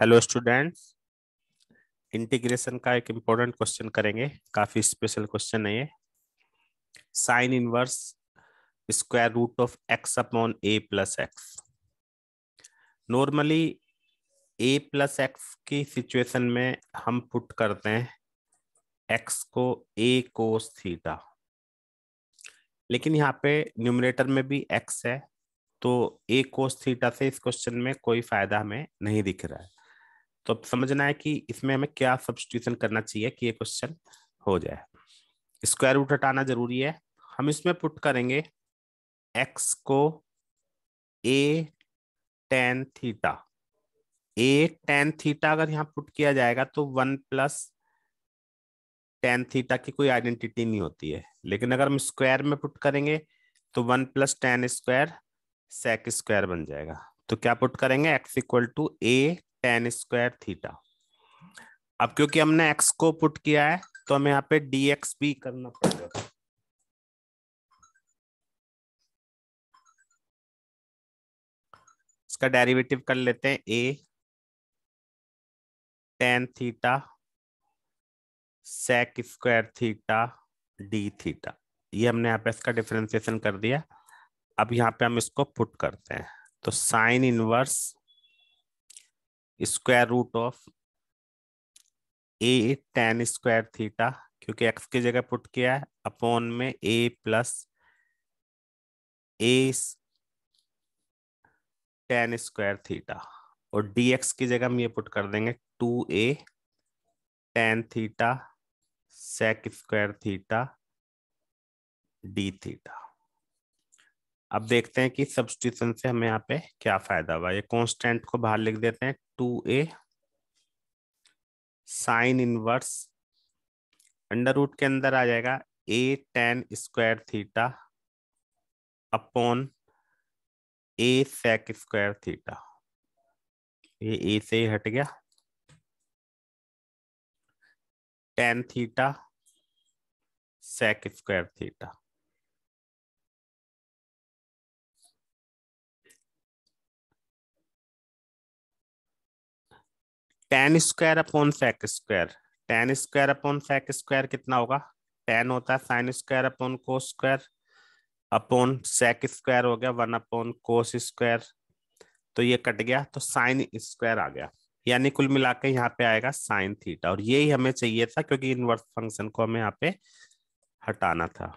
hello students integration का एक important question करेंगे काफी स्पेशल क्वेश्चन है ये sine inverse square root of x upon a plus x normally a plus x की सिचुएशन में हम पुट करते हैं एक्स को ए कोस थीटा लेकिन यहाँ पे न्यूमिनेटर में भी एक्स है तो ए कोस थीटा से इस क्वेश्चन में कोई फायदा हमें नहीं दिख रहा है तो अब समझना है कि इसमें हमें क्या सब्सटीट्यूशन करना चाहिए कि ये क्वेश्चन हो जाए स्क्वायर रूट हटाना जरूरी है हम इसमें पुट करेंगे एक्स को a tan theta a tan theta अगर यहाँ पुट किया जाएगा तो वन प्लस टेन थीटा की कोई आइडेंटिटी नहीं होती है लेकिन अगर हम स्क्वायर में पुट करेंगे तो one plus tan square sec square बन जाएगा तो क्या पुट करेंगे x equal to a tan square theta अब क्योंकि हमने एक्स को पुट किया है तो हमें यहाँ पे dx भी करना पड़ेगा इसका डेरिवेटिव कर लेते हैं a tan theta sec square theta d theta ये हमने यहाँ पे इसका डिफ्रेंसिएशन कर दिया अब यहाँ पे हम इसको पुट करते हैं तो sine inverse square root of a tan square theta क्योंकि एक्स की जगह पुट किया है अपॉन में a plus a tan square theta और डी एक्स की जगह हम ये पुट कर देंगे two a tan theta sec square theta d theta अब देखते हैं कि सब्सटीट्यूशन से हमें यहाँ पे क्या फायदा हुआ ये कांस्टेंट को बाहर लिख देते हैं two a sine inverse under root के अंदर आ जाएगा a tan square theta upon a sec square theta ये ए से ही हट गया tan theta sec square theta tan square upon sec square tan square upon sec square कितना होगा टेन होता है साइन स्क्वायर अपॉन को स्क्वायर अपॉन सेक स्क्वायर हो गया वन अपॉन कोस स्क्वायर तो ये कट गया तो साइन स्क्वायर आ गया यानी कुल मिला के यहाँ पे आएगा साइन थीटा और यही हमें चाहिए था क्योंकि इनवर्स फंक्शन को हमें यहाँ पे हटाना था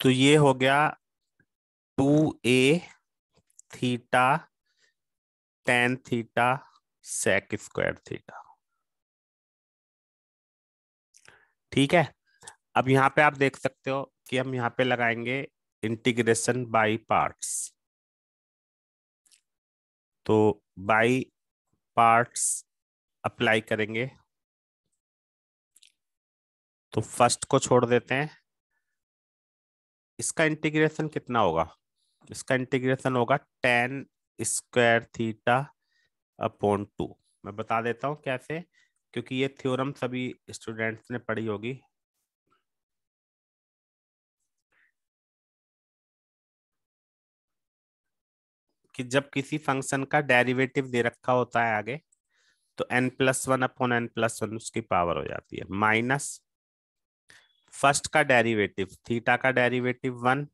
तो ये हो गया two a theta tan theta sec square theta ठीक है अब यहां पे आप देख सकते हो कि हम यहां पे लगाएंगे इंटीग्रेशन बाय पार्ट्स तो बाय पार्ट्स अप्लाई करेंगे तो फर्स्ट को छोड़ देते हैं इसका इंटीग्रेशन कितना होगा इसका इंटीग्रेशन होगा tan square theta upon two मैं बता देता हूँ कैसे क्योंकि ये थ्योरम सभी स्टूडेंट्स ने पढ़ी होगी कि जब किसी फंक्शन का डेरिवेटिव दे रखा होता है आगे तो n plus one upon n plus one उसकी पावर हो जाती है माइनस फर्स्ट का डेरिवेटिव थीटा का डेरिवेटिव वन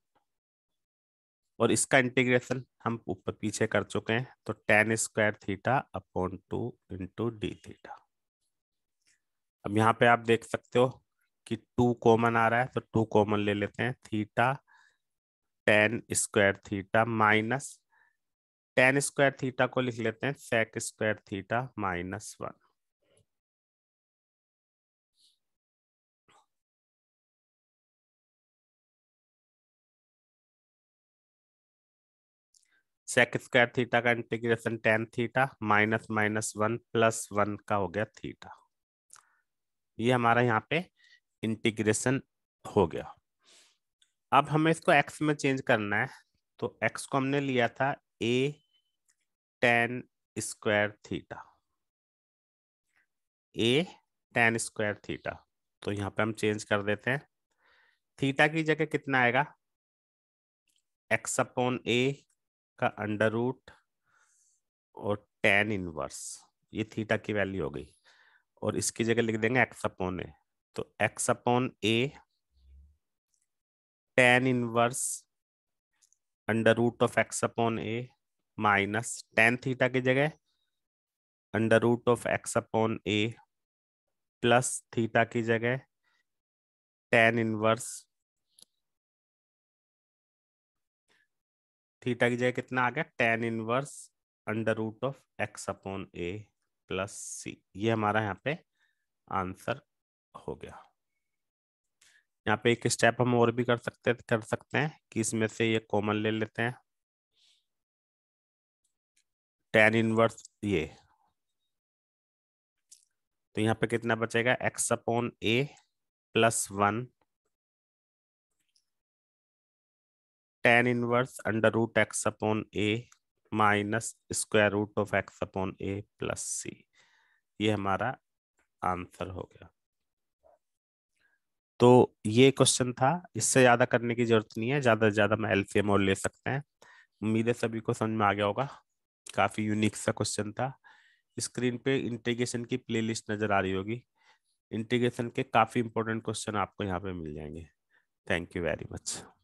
और इसका इंटीग्रेशन हम ऊपर पीछे कर चुके हैं तो tan square theta upon two into d theta अब यहाँ पे आप देख सकते हो कि टू कॉमन आ रहा है तो टू कॉमन ले लेते हैं theta tan square theta minus tan square theta को लिख लेते हैं sec square theta minus one sec square theta का integration tan theta minus minus one plus one का हो गया थीटा ये हमारा यहाँ पे इंटीग्रेशन हो गया अब हमें इसको एक्स में चेंज करना है तो एक्स को हमने लिया था a tan square theta a tan square theta तो यहाँ पे हम चेंज कर देते हैं थीटा की जगह कितना आएगा एक्स अपॉन ए का अंडर रूट और टेन इनवर्स ये थीटा की वैल्यू हो गई और इसकी जगह लिख देंगे एक्स अपॉन ए तो x upon a tan inverse under root of x upon a minus tan theta की जगह under root of x upon a plus theta की जगह टेन इनवर्स थीटा की जगह कितना आ गया tan inverse under root of x upon a plus c ये हमारा यहाँ पे आंसर हो गया यहाँ पे एक स्टेप हम और भी कर सकते कर सकते हैं कि इसमें से ये कॉमन ले लेते हैं टेन इनवर्स ये तो यहाँ पे कितना बचेगा x upon a plus one tan inverse under root x upon a minus square root of x upon a plus c ये हमारा आंसर हो गया तो ये क्वेश्चन था इससे ज्यादा करने की जरूरत नहीं है ज्यादा से ज्यादा हम एलसीएम और ले सकते हैं उम्मीद है सभी को समझ में आ गया होगा काफी यूनिक सा क्वेश्चन था स्क्रीन पे इंटीग्रेशन की प्लेलिस्ट नजर आ रही होगी इंटीग्रेशन के काफी इंपॉर्टेंट क्वेश्चन आपको यहाँ पे मिल जाएंगे थैंक यू वेरी मच